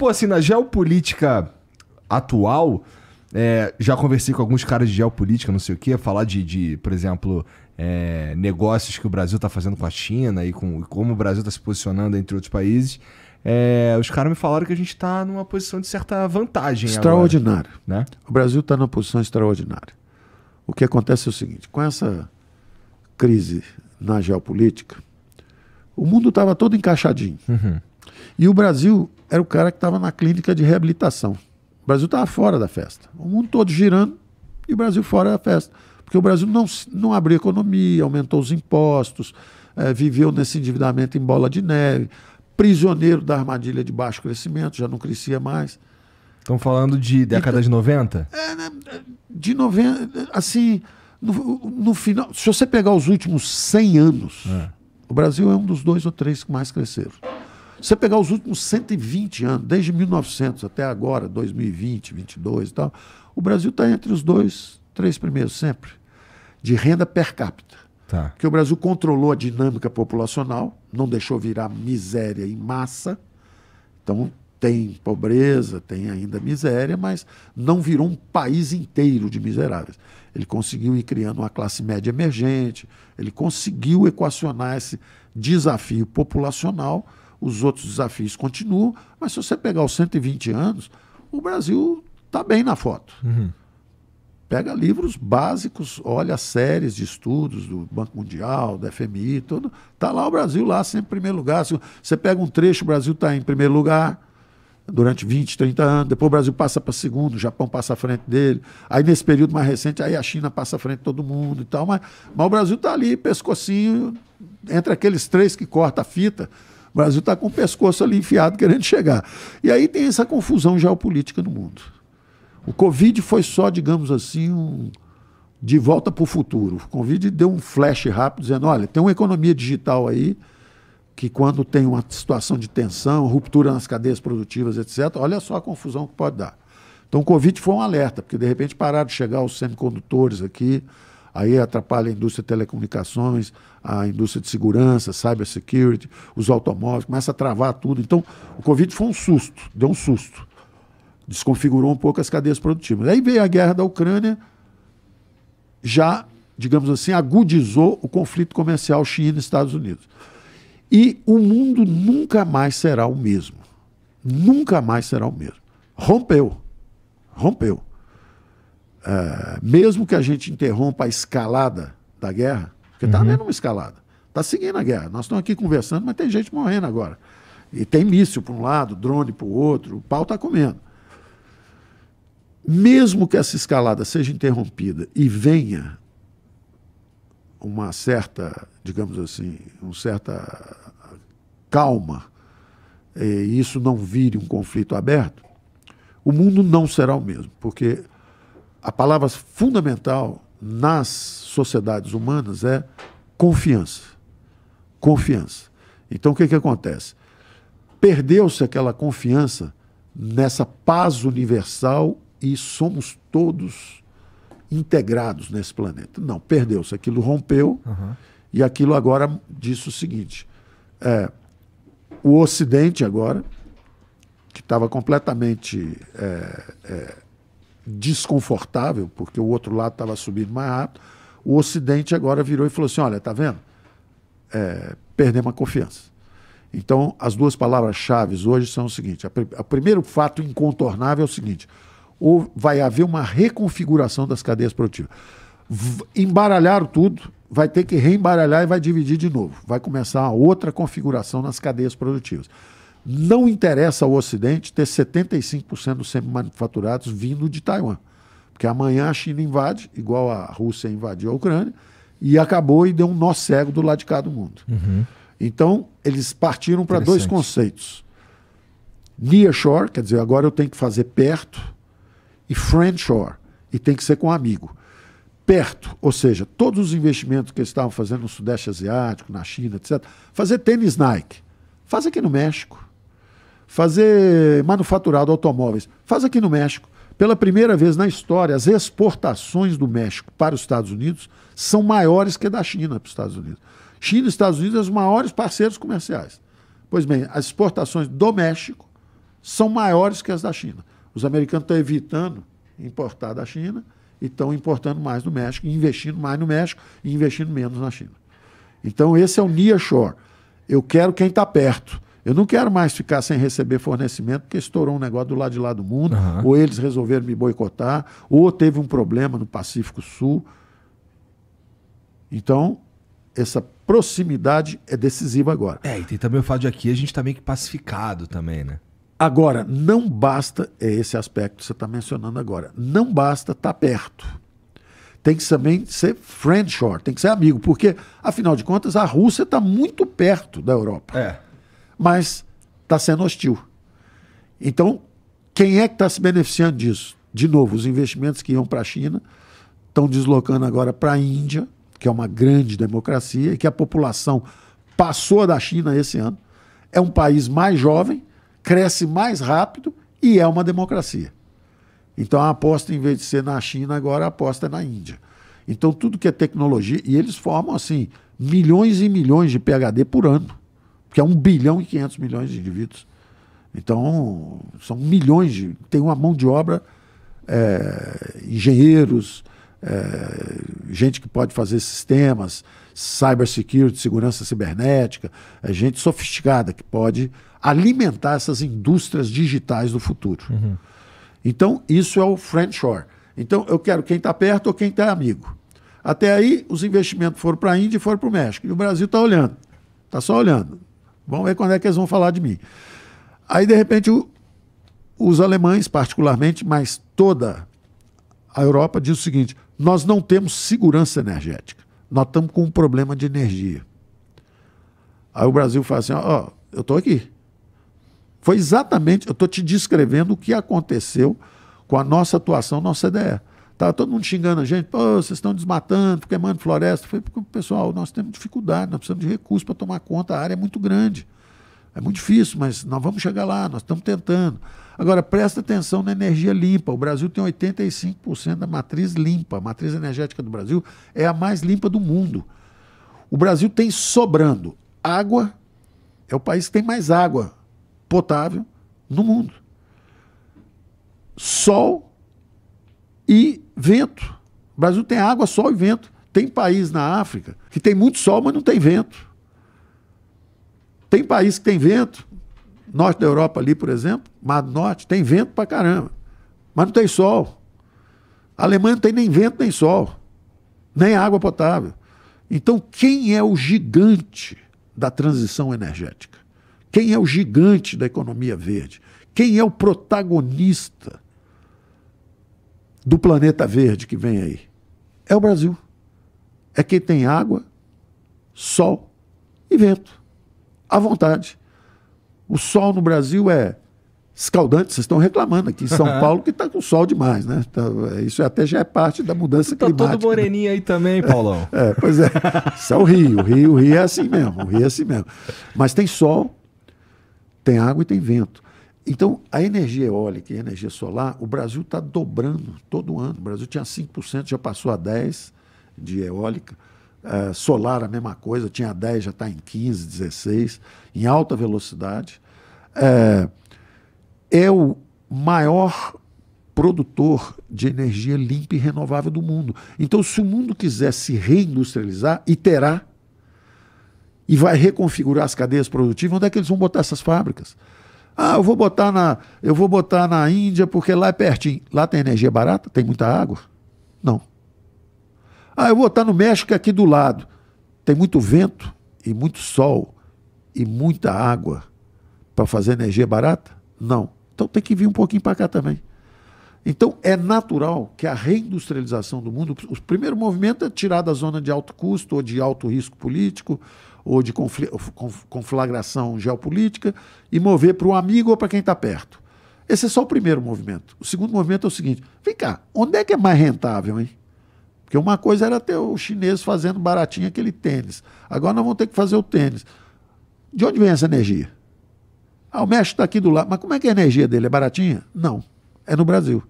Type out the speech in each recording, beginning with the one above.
pô, assim, na geopolítica atual, é, já conversei com alguns caras de geopolítica, não sei o quê, falar de, de por exemplo, é, negócios que o Brasil está fazendo com a China e, com, e como o Brasil está se posicionando entre outros países. É, os caras me falaram que a gente está numa posição de certa vantagem. Extraordinária. Né? O Brasil está numa posição extraordinária. O que acontece é o seguinte: com essa crise na geopolítica, o mundo estava todo encaixadinho. Uhum. E o Brasil era o cara que estava na clínica de reabilitação. O Brasil estava fora da festa. O mundo todo girando e o Brasil fora da festa. Porque o Brasil não, não abriu economia, aumentou os impostos, é, viveu nesse endividamento em bola de neve, prisioneiro da armadilha de baixo crescimento, já não crescia mais. Estão falando de então, década então, de 90? É, né, de 90, assim, no, no, final, se você pegar os últimos 100 anos, é. o Brasil é um dos dois ou três que mais cresceram você pegar os últimos 120 anos, desde 1900 até agora, 2020, 22 e tal, o Brasil está entre os dois, três primeiros sempre, de renda per capita. Tá. Porque o Brasil controlou a dinâmica populacional, não deixou virar miséria em massa. Então, tem pobreza, tem ainda miséria, mas não virou um país inteiro de miseráveis. Ele conseguiu ir criando uma classe média emergente, ele conseguiu equacionar esse desafio populacional os outros desafios continuam, mas se você pegar os 120 anos, o Brasil está bem na foto. Uhum. Pega livros básicos, olha séries de estudos do Banco Mundial, da FMI, tudo. Está lá o Brasil, lá sempre em primeiro lugar. Se você pega um trecho, o Brasil está em primeiro lugar durante 20, 30 anos, depois o Brasil passa para segundo, o Japão passa à frente dele, aí nesse período mais recente, aí a China passa à frente de todo mundo e tal, mas, mas o Brasil está ali, pescocinho, entre aqueles três que corta a fita, o Brasil está com o pescoço ali enfiado querendo chegar. E aí tem essa confusão geopolítica no mundo. O Covid foi só, digamos assim, um de volta para o futuro. O Covid deu um flash rápido dizendo: olha, tem uma economia digital aí que quando tem uma situação de tensão, ruptura nas cadeias produtivas, etc., olha só a confusão que pode dar. Então o Covid foi um alerta, porque de repente pararam de chegar os semicondutores aqui, Aí atrapalha a indústria de telecomunicações, a indústria de segurança, cyber security, os automóveis, começa a travar tudo. Então, o Covid foi um susto, deu um susto. Desconfigurou um pouco as cadeias produtivas. Aí veio a guerra da Ucrânia, já, digamos assim, agudizou o conflito comercial China-Estados Unidos. E o mundo nunca mais será o mesmo. Nunca mais será o mesmo. Rompeu. Rompeu. Ah, mesmo que a gente interrompa a escalada da guerra, porque está uhum. havendo uma escalada, está seguindo a guerra. Nós estamos aqui conversando, mas tem gente morrendo agora. E tem míssil para um lado, drone para o outro, o pau está comendo. Mesmo que essa escalada seja interrompida e venha uma certa, digamos assim, uma certa calma, eh, e isso não vire um conflito aberto, o mundo não será o mesmo, porque a palavra fundamental nas sociedades humanas é confiança. Confiança. Então o que, que acontece? Perdeu-se aquela confiança nessa paz universal e somos todos integrados nesse planeta. Não, perdeu-se. Aquilo rompeu uhum. e aquilo agora disse o seguinte: é, o Ocidente agora, que estava completamente é, é, desconfortável, porque o outro lado estava subindo mais rápido, o Ocidente agora virou e falou assim: olha, tá vendo? É, perdemos a confiança. Então, as duas palavras-chave hoje são o seguinte: o primeiro fato incontornável é o seguinte: ou vai haver uma reconfiguração das cadeias produtivas. V embaralharam tudo, vai ter que reembaralhar e vai dividir de novo. Vai começar uma outra configuração nas cadeias produtivas. Não interessa ao Ocidente ter 75% dos semi-manufaturados vindo de Taiwan. Porque amanhã a China invade, igual a Rússia invadiu a Ucrânia, e acabou e deu um nó cego do lado de cá do mundo. Uhum. Então, eles partiram para dois conceitos. Nearshore, quer dizer, agora eu tenho que fazer perto, e friendshore, e tem que ser com um amigo. Perto, ou seja, todos os investimentos que eles estavam fazendo no Sudeste Asiático, na China, etc. Fazer tênis Nike. Faz aqui no México fazer manufaturado automóveis. Faz aqui no México. Pela primeira vez na história, as exportações do México para os Estados Unidos são maiores que a da China para os Estados Unidos. China e Estados Unidos são os maiores parceiros comerciais. Pois bem, as exportações do México são maiores que as da China. Os americanos estão evitando importar da China e estão importando mais no México, investindo mais no México e investindo menos na China. Então, esse é o shore. Eu quero quem está perto. Eu não quero mais ficar sem receber fornecimento porque estourou um negócio do lado de lá do mundo, uhum. ou eles resolveram me boicotar, ou teve um problema no Pacífico Sul. Então, essa proximidade é decisiva agora. É, e tem também o fato de aqui a gente está meio que pacificado também, né? Agora, não basta, é esse aspecto que você está mencionando agora, não basta estar tá perto. Tem que também ser friend tem que ser amigo, porque, afinal de contas, a Rússia está muito perto da Europa. É mas está sendo hostil. Então, quem é que está se beneficiando disso? De novo, os investimentos que iam para a China estão deslocando agora para a Índia, que é uma grande democracia e que a população passou da China esse ano. É um país mais jovem, cresce mais rápido e é uma democracia. Então a aposta, em vez de ser na China, agora a aposta é na Índia. Então tudo que é tecnologia, e eles formam assim, milhões e milhões de PHD por ano. Porque é 1 bilhão e 500 milhões de indivíduos. Então, são milhões de. Tem uma mão de obra, é, engenheiros, é, gente que pode fazer sistemas, security, segurança cibernética, é gente sofisticada que pode alimentar essas indústrias digitais do futuro. Uhum. Então, isso é o shore. Então, eu quero quem está perto ou quem está amigo. Até aí, os investimentos foram para a Índia e foram para o México. E o Brasil está olhando. Está só olhando. Vamos ver quando é que eles vão falar de mim. Aí, de repente, o, os alemães, particularmente, mas toda a Europa, diz o seguinte: nós não temos segurança energética. Nós estamos com um problema de energia. Aí o Brasil fala assim: ó, eu estou aqui. Foi exatamente, eu estou te descrevendo o que aconteceu com a nossa atuação no CDE. Tá todo mundo xingando a gente, pô, vocês estão desmatando, queimando floresta. Foi porque, pessoal, nós temos dificuldade, nós precisamos de recursos para tomar conta, a área é muito grande. É muito difícil, mas nós vamos chegar lá, nós estamos tentando. Agora, presta atenção na energia limpa. O Brasil tem 85% da matriz limpa. A matriz energética do Brasil é a mais limpa do mundo. O Brasil tem sobrando água, é o país que tem mais água potável no mundo. Sol e vento. O Brasil tem água, sol e vento. Tem país na África que tem muito sol, mas não tem vento. Tem país que tem vento, norte da Europa ali, por exemplo, Mar do Norte, tem vento pra caramba, mas não tem sol. A Alemanha não tem nem vento, nem sol, nem água potável. Então, quem é o gigante da transição energética? Quem é o gigante da economia verde? Quem é o protagonista do planeta verde que vem aí? É o Brasil. É quem tem água, sol e vento. À vontade. O sol no Brasil é escaldante, vocês estão reclamando aqui em São Paulo que está com sol demais, né? Tá, isso até já é parte da mudança tá climática. Está né? todo moreninho aí também, Paulão. É, é, pois é. Isso é o Rio. O Rio, o Rio é assim mesmo. O Rio é assim mesmo. Mas tem sol, tem água e tem vento. Então, a energia eólica e a energia solar, o Brasil está dobrando todo ano. O Brasil tinha 5%, já passou a 10% de eólica. Uh, solar, a mesma coisa, tinha 10, já está em 15, 16, em alta velocidade. Uh, é o maior produtor de energia limpa e renovável do mundo. Então, se o mundo quiser se reindustrializar, e terá, e vai reconfigurar as cadeias produtivas, onde é que eles vão botar essas fábricas? Ah, eu vou botar na, eu vou botar na Índia porque lá é pertinho. Lá tem energia barata? Tem muita água? Não. Ah, eu vou botar no México aqui do lado. Tem muito vento e muito sol e muita água para fazer energia barata? Não. Então tem que vir um pouquinho para cá também. Então é natural que a reindustrialização do mundo, o primeiro movimento é tirar da zona de alto custo ou de alto risco político ou de conflagração geopolítica e mover para o amigo ou para quem está perto. Esse é só o primeiro movimento. O segundo movimento é o seguinte: vem cá, onde é que é mais rentável, hein? Porque uma coisa era ter o chinês fazendo baratinho aquele tênis. Agora nós vamos ter que fazer o tênis. De onde vem essa energia? Ah, o México está aqui do lado. Mas como é que é a energia dele é baratinha? Não. É no Brasil.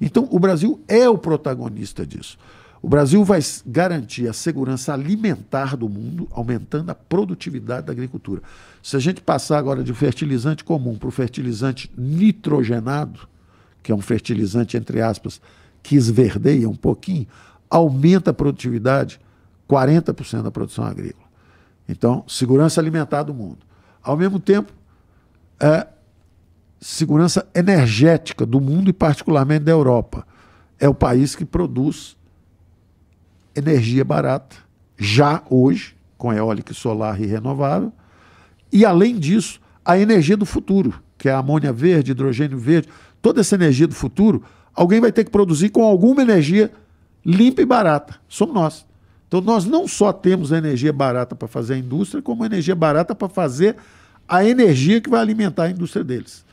Então, o Brasil é o protagonista disso. O Brasil vai garantir a segurança alimentar do mundo, aumentando a produtividade da agricultura. Se a gente passar agora de fertilizante comum para o fertilizante nitrogenado, que é um fertilizante, entre aspas, que esverdeia um pouquinho, aumenta a produtividade 40% da produção agrícola. Então, segurança alimentar do mundo. Ao mesmo tempo, é, segurança energética do mundo e particularmente da Europa. É o país que produz energia barata, já hoje, com eólica, solar e renovável, e além disso, a energia do futuro, que é a amônia verde, hidrogênio verde, toda essa energia do futuro, alguém vai ter que produzir com alguma energia limpa e barata. Somos nós. Então nós não só temos a energia barata para fazer a indústria, como a energia barata para fazer a energia que vai alimentar a indústria deles.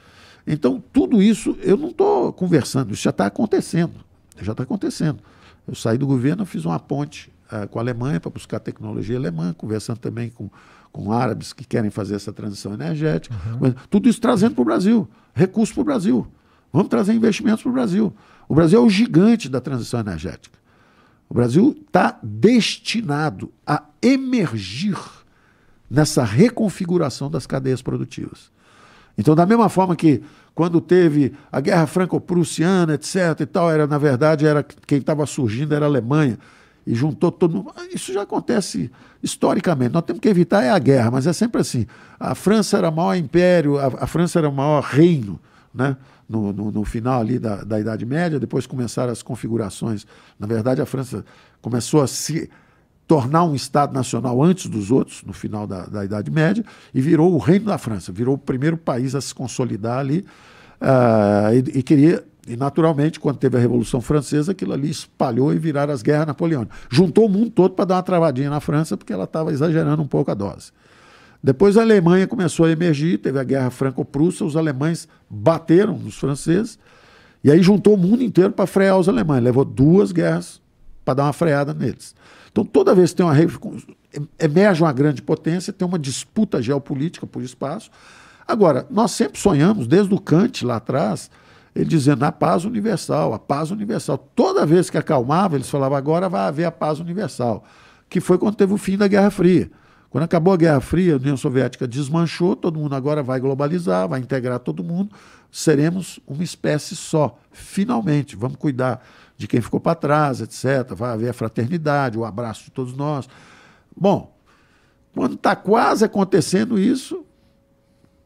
Então tudo isso eu não estou conversando, isso já está acontecendo. Já está acontecendo. Eu saí do governo, fiz uma ponte uh, com a Alemanha para buscar tecnologia alemã, conversando também com, com árabes que querem fazer essa transição energética. Uhum. tudo isso trazendo para o Brasil, recursos para o Brasil. Vamos trazer investimentos para o Brasil. O Brasil é o gigante da transição energética. O Brasil está destinado a emergir nessa reconfiguração das cadeias produtivas. Então, da mesma forma que quando teve a guerra franco-prussiana, etc. e tal, era na verdade era quem estava surgindo era a Alemanha e juntou todo mundo. Ah, isso já acontece historicamente. Nós temos que evitar é a guerra, mas é sempre assim. A França era o maior império, a, a França era o maior reino, né? No, no, no, final ali da, da Idade Média, depois começaram as configurações. Na verdade, a França começou a se tornar um Estado nacional antes dos outros, no final da, da Idade Média, e virou o Reino da França, virou o primeiro país a se consolidar ali. Uh, e, e queria e naturalmente, quando teve a Revolução Francesa, aquilo ali espalhou e viraram as guerras napoleônicas. Juntou o mundo todo para dar uma travadinha na França, porque ela estava exagerando um pouco a dose. Depois a Alemanha começou a emergir, teve a Guerra Franco-Prussa, os alemães bateram nos franceses, e aí juntou o mundo inteiro para frear os alemães. Levou duas guerras para dar uma freada neles. Então, toda vez que tem uma emerge uma grande potência, tem uma disputa geopolítica por espaço. Agora, nós sempre sonhamos, desde o Kant lá atrás, ele dizendo a paz universal, a paz universal. Toda vez que acalmava, eles falavam agora vai haver a paz universal, que foi quando teve o fim da Guerra Fria. Quando acabou a Guerra Fria, a União Soviética desmanchou, todo mundo agora vai globalizar, vai integrar todo mundo, seremos uma espécie só, finalmente. Vamos cuidar de quem ficou para trás, etc. Vai haver a fraternidade, o abraço de todos nós. Bom, quando está quase acontecendo isso,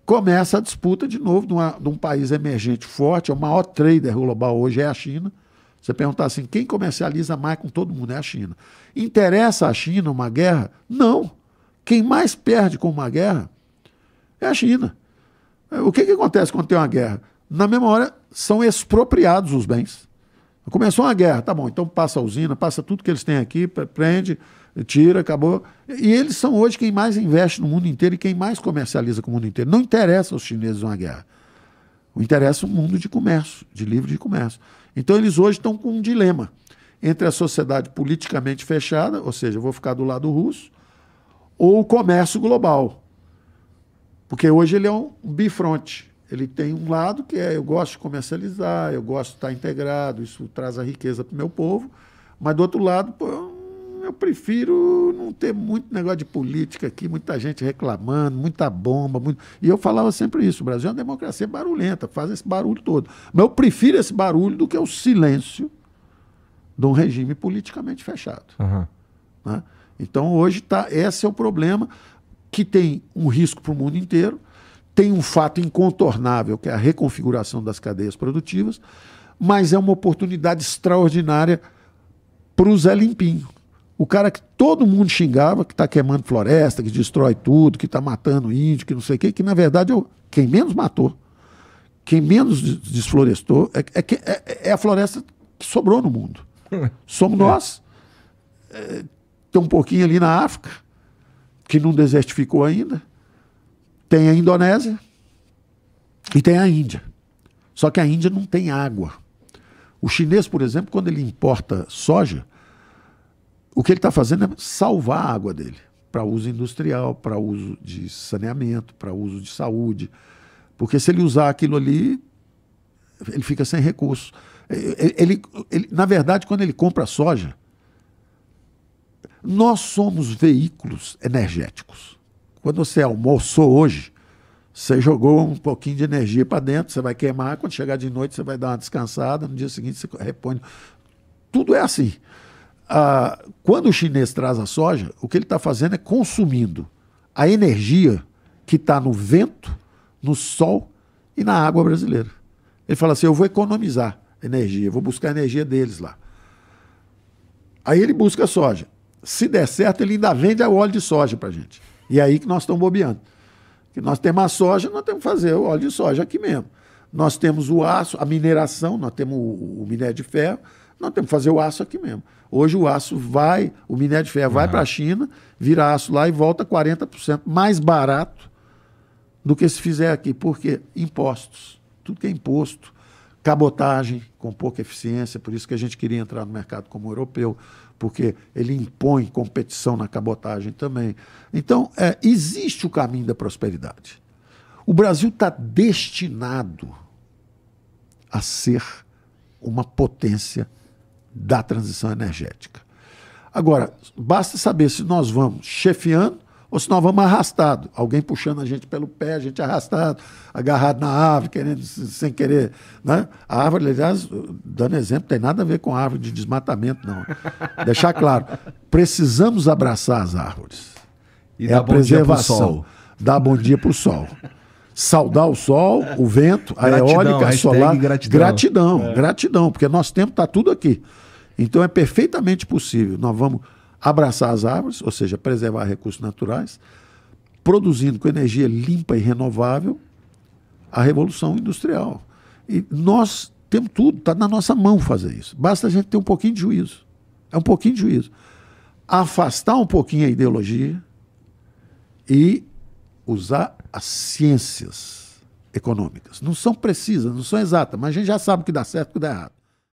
começa a disputa de novo de, uma, de um país emergente forte. É o maior trader global hoje é a China. Você perguntar assim, quem comercializa mais com todo mundo é a China. Interessa a China uma guerra? Não. Quem mais perde com uma guerra é a China. O que, que acontece quando tem uma guerra? Na mesma hora, são expropriados os bens. Começou uma guerra, tá bom, então passa a usina, passa tudo que eles têm aqui, prende, tira, acabou. E eles são hoje quem mais investe no mundo inteiro e quem mais comercializa com o mundo inteiro. Não interessa aos chineses uma guerra. O interessa um mundo de comércio, de livre de comércio. Então eles hoje estão com um dilema entre a sociedade politicamente fechada, ou seja, eu vou ficar do lado russo, ou o comércio global. Porque hoje ele é um bifronte. Ele tem um lado que é eu gosto de comercializar, eu gosto de estar integrado, isso traz a riqueza para o meu povo. Mas do outro lado, pô, eu prefiro não ter muito negócio de política aqui, muita gente reclamando, muita bomba. Muito... E eu falava sempre isso: o Brasil é uma democracia barulhenta, faz esse barulho todo. Mas eu prefiro esse barulho do que o silêncio de um regime politicamente fechado. Uhum. Né? Então, hoje, tá, esse é o problema que tem um risco para o mundo inteiro tem um fato incontornável, que é a reconfiguração das cadeias produtivas, mas é uma oportunidade extraordinária para o Zé Limpinho. O cara que todo mundo xingava, que está queimando floresta, que destrói tudo, que está matando índio, que não sei o quê, que na verdade é quem menos matou, quem menos desflorestou, é, é, é, é a floresta que sobrou no mundo. Somos é. nós. É, tem um pouquinho ali na África, que não desertificou ainda. Tem a Indonésia e tem a Índia. Só que a Índia não tem água. O chinês, por exemplo, quando ele importa soja, o que ele está fazendo é salvar a água dele para uso industrial, para uso de saneamento, para uso de saúde. Porque se ele usar aquilo ali, ele fica sem recurso. Ele, ele, ele, na verdade, quando ele compra soja, nós somos veículos energéticos. Quando você almoçou hoje, você jogou um pouquinho de energia para dentro, você vai queimar, quando chegar de noite você vai dar uma descansada, no dia seguinte você repõe. Tudo é assim. Ah, quando o chinês traz a soja, o que ele está fazendo é consumindo a energia que está no vento, no sol e na água brasileira. Ele fala assim: eu vou economizar energia, vou buscar a energia deles lá. Aí ele busca a soja. Se der certo, ele ainda vende o óleo de soja para gente. E é aí que nós estamos bobeando. Que nós temos a soja, nós temos que fazer o óleo de soja aqui mesmo. Nós temos o aço, a mineração, nós temos o, minério de ferro, nós temos que fazer o aço aqui mesmo. Hoje o aço vai, o minério de ferro uhum. vai para a China, vira aço lá e volta 40% mais barato do que se fizer aqui. Por quê? Impostos. Tudo que é imposto. Cabotagem com pouca eficiência, por isso que a gente queria entrar no mercado como europeu porque ele impõe competição na cabotagem também. Então, é, existe o caminho da prosperidade. O Brasil está destinado a ser uma potência da transição energética. Agora, basta saber se nós vamos chefiando ou se nós vamos arrastado, alguém puxando a gente pelo pé, a gente arrastado, agarrado na árvore, querendo, sem querer. Né? A árvore, aliás, dando exemplo, tem nada a ver com árvore de desmatamento, não. Deixar claro, precisamos abraçar as árvores. E é a preservação. Dar bom dia para o sol. saudar o sol, o vento, a gratidão, eólica, a solar. Gratidão, gratidão, é. gratidão, porque nosso tempo está tudo aqui. Então é perfeitamente possível. Nós vamos abraçar as árvores, ou seja, preservar recursos naturais, produzindo com energia limpa e renovável a revolução industrial. E nós temos tudo, está na nossa mão fazer isso. Basta a gente ter um pouquinho de juízo. É um pouquinho de juízo. Afastar um pouquinho a ideologia e usar as ciências econômicas. Não são precisas, não são exatas, mas a gente já sabe o que dá certo e o que dá errado.